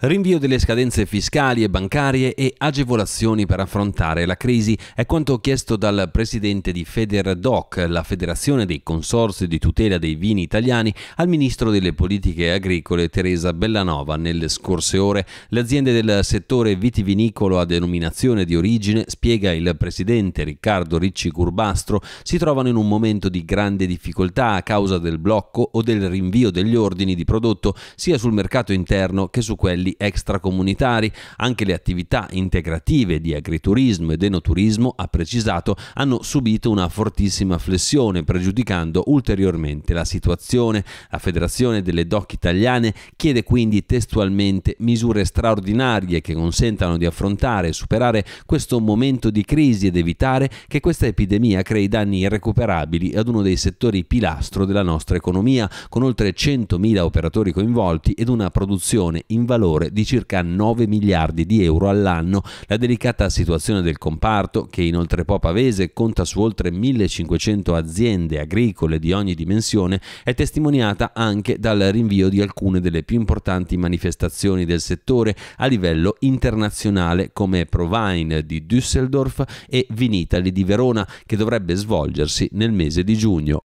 Rinvio delle scadenze fiscali e bancarie e agevolazioni per affrontare la crisi è quanto chiesto dal presidente di FederDoc, la federazione dei consorsi di tutela dei vini italiani, al ministro delle politiche agricole Teresa Bellanova. Nelle scorse ore le aziende del settore vitivinicolo a denominazione di origine, spiega il presidente Riccardo Ricci Curbastro, si trovano in un momento di grande difficoltà a causa del blocco o del rinvio degli ordini di prodotto sia sul mercato interno che su quelli quelli extracomunitari. Anche le attività integrative di agriturismo ed enoturismo, ha precisato, hanno subito una fortissima flessione, pregiudicando ulteriormente la situazione. La Federazione delle DOC italiane chiede quindi testualmente misure straordinarie che consentano di affrontare e superare questo momento di crisi ed evitare che questa epidemia crei danni irrecuperabili ad uno dei settori pilastro della nostra economia, con oltre 100.000 operatori coinvolti ed una produzione in valore valore di circa 9 miliardi di euro all'anno. La delicata situazione del comparto, che inoltre po' pavese conta su oltre 1500 aziende agricole di ogni dimensione, è testimoniata anche dal rinvio di alcune delle più importanti manifestazioni del settore a livello internazionale come Provine di Düsseldorf e Vinitali di Verona, che dovrebbe svolgersi nel mese di giugno.